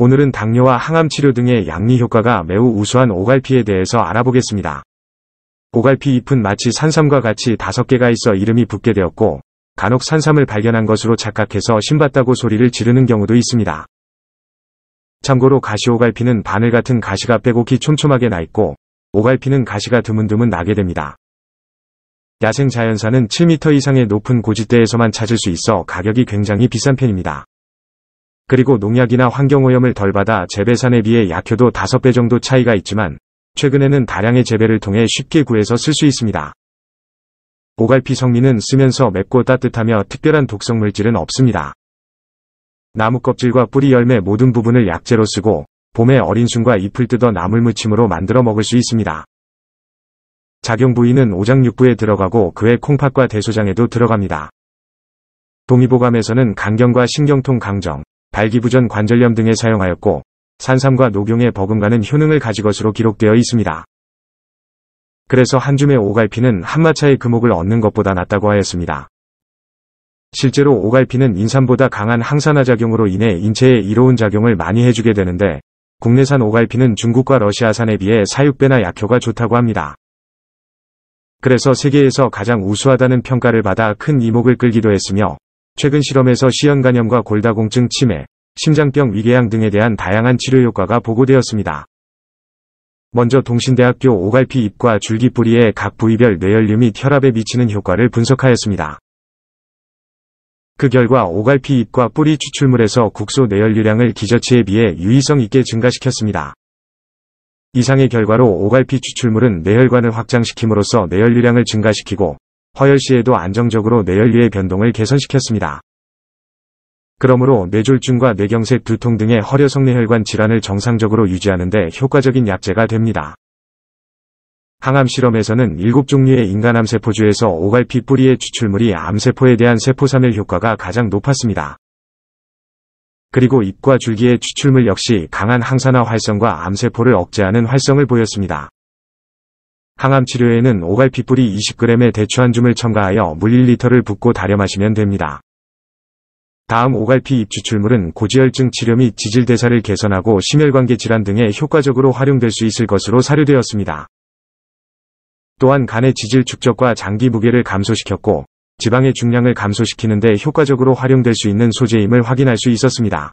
오늘은 당뇨와 항암 치료 등의 약리 효과가 매우 우수한 오갈피에 대해서 알아보겠습니다. 오갈피 잎은 마치 산삼과 같이 다섯 개가 있어 이름이 붙게 되었고 간혹 산삼을 발견한 것으로 착각해서 신봤다고 소리를 지르는 경우도 있습니다. 참고로 가시오갈피는 바늘 같은 가시가 빼곡히 촘촘하게 나 있고 오갈피는 가시가 드문드문 나게 됩니다. 야생 자연산은 7m 이상의 높은 고지대에서만 찾을 수 있어 가격이 굉장히 비싼 편입니다. 그리고 농약이나 환경오염을 덜 받아 재배산에 비해 약효도 5배 정도 차이가 있지만 최근에는 다량의 재배를 통해 쉽게 구해서 쓸 수 있습니다. 오갈피 성미는 쓰면서 맵고 따뜻하며 특별한 독성 물질은 없습니다. 나무 껍질과 뿌리 열매 모든 부분을 약재로 쓰고 봄에 어린 순과 잎을 뜯어 나물 무침으로 만들어 먹을 수 있습니다. 작용 부위는 오장육부에 들어가고 그 외 콩팥과 대소장에도 들어갑니다. 동의보감에서는 강경과 신경통 강정, 발기부전 관절염 등에 사용하였고 산삼과 녹용의 버금가는 효능을 가지 것으로 기록되어 있습니다. 그래서 한 줌의 오갈피는 한 마차의 금옥을 얻는 것보다 낫다고 하였습니다. 실제로 오갈피는 인삼보다 강한 항산화 작용으로 인해 인체에 이로운 작용을 많이 해주게 되는데 국내산 오갈피는 중국과 러시아산에 비해 사육배나 약효가 좋다고 합니다. 그래서 세계에서 가장 우수하다는 평가를 받아 큰 이목을 끌기도 했으며 최근 실험에서 시연간염과 골다공증 치매, 심장병 위궤양 등에 대한 다양한 치료 효과가 보고되었습니다. 먼저 동신대학교 오갈피 입과 줄기뿌리의 각 부위별 뇌혈류 및 혈압에 미치는 효과를 분석하였습니다. 그 결과 오갈피 입과 뿌리 추출물에서 국소 뇌혈류량을 기저치에 비해 유의성 있게 증가시켰습니다. 이상의 결과로 오갈피 추출물은 뇌혈관을 확장시킴으로써 뇌혈류량을 증가시키고 허혈시에도 안정적으로 뇌혈류의 변동을 개선시켰습니다. 그러므로 뇌졸중과 뇌경색 두통 등의 허려성내혈관 질환을 정상적으로 유지하는 데 효과적인 약재가 됩니다. 항암 실험에서는 7종류의 인간 암세포주에서 오갈피 뿌리의 추출물이 암세포에 대한 세포삼일 효과가 가장 높았습니다. 그리고 입과 줄기의 추출물 역시 강한 항산화 활성과 암세포를 억제하는 활성을 보였습니다. 항암 치료에는 오갈피 뿌리 20g에 대추 한 줌을 첨가하여 물 1리터를 붓고 다려 마시면 됩니다. 다음 오갈피 입 추출물은 고지혈증 치료 및 지질대사를 개선하고 심혈관계 질환 등에 효과적으로 활용될 수 있을 것으로 사료되었습니다. 또한 간의 지질 축적과 장기 무게를 감소시켰고 지방의 중량을 감소시키는 데 효과적으로 활용될 수 있는 소재임을 확인할 수 있었습니다.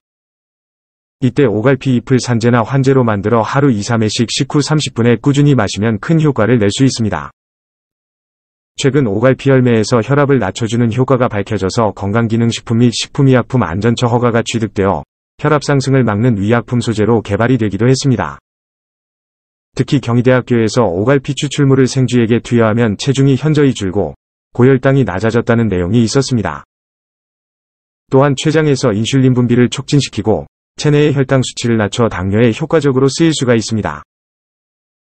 이때 오갈피 잎을 산재나 환재로 만들어 하루 2, 3회씩 식후 30분에 꾸준히 마시면 큰 효과를 낼 수 있습니다. 최근 오갈피 열매에서 혈압을 낮춰주는 효과가 밝혀져서 건강기능식품 및 식품의약품 안전처 허가가 취득되어 혈압 상승을 막는 위약품 소재로 개발이 되기도 했습니다. 특히 경희대학교에서 오갈피 추출물을 생쥐에게 투여하면 체중이 현저히 줄고 고혈당이 낮아졌다는 내용이 있었습니다. 또한 췌장에서 인슐린 분비를 촉진시키고 체내의 혈당 수치를 낮춰 당뇨에 효과적으로 쓰일 수가 있습니다.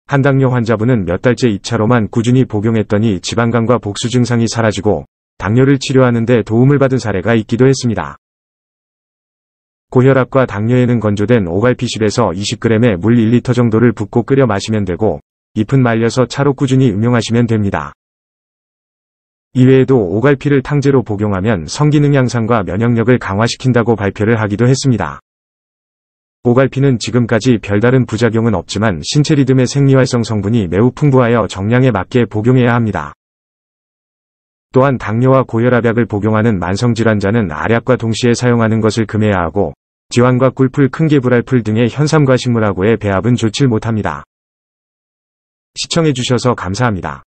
한당뇨 환자분은 몇 달째 2차로만 꾸준히 복용했더니 지방간과 복수 증상이 사라지고 당뇨를 치료하는 데 도움을 받은 사례가 있기도 했습니다. 고혈압과 당뇨에는 건조된 오갈피실에서 20g의 물 1리터 정도를 붓고 끓여 마시면 되고 잎은 말려서 차로 꾸준히 음용하시면 됩니다. 이외에도 오갈피를 탕제로 복용하면 성기능 향상과 면역력을 강화시킨다고 발표를 하기도 했습니다. 고갈피는 지금까지 별다른 부작용은 없지만 신체 리듬의 생리활성 성분이 매우 풍부하여 정량에 맞게 복용해야 합니다. 또한 당뇨와 고혈압약을 복용하는 만성질환자는 알약과 동시에 사용하는 것을 금해야 하고 지황과 꿀풀, 큰개불알풀 등의 현삼과 식물하고의 배합은 좋지 못합니다. 시청해주셔서 감사합니다.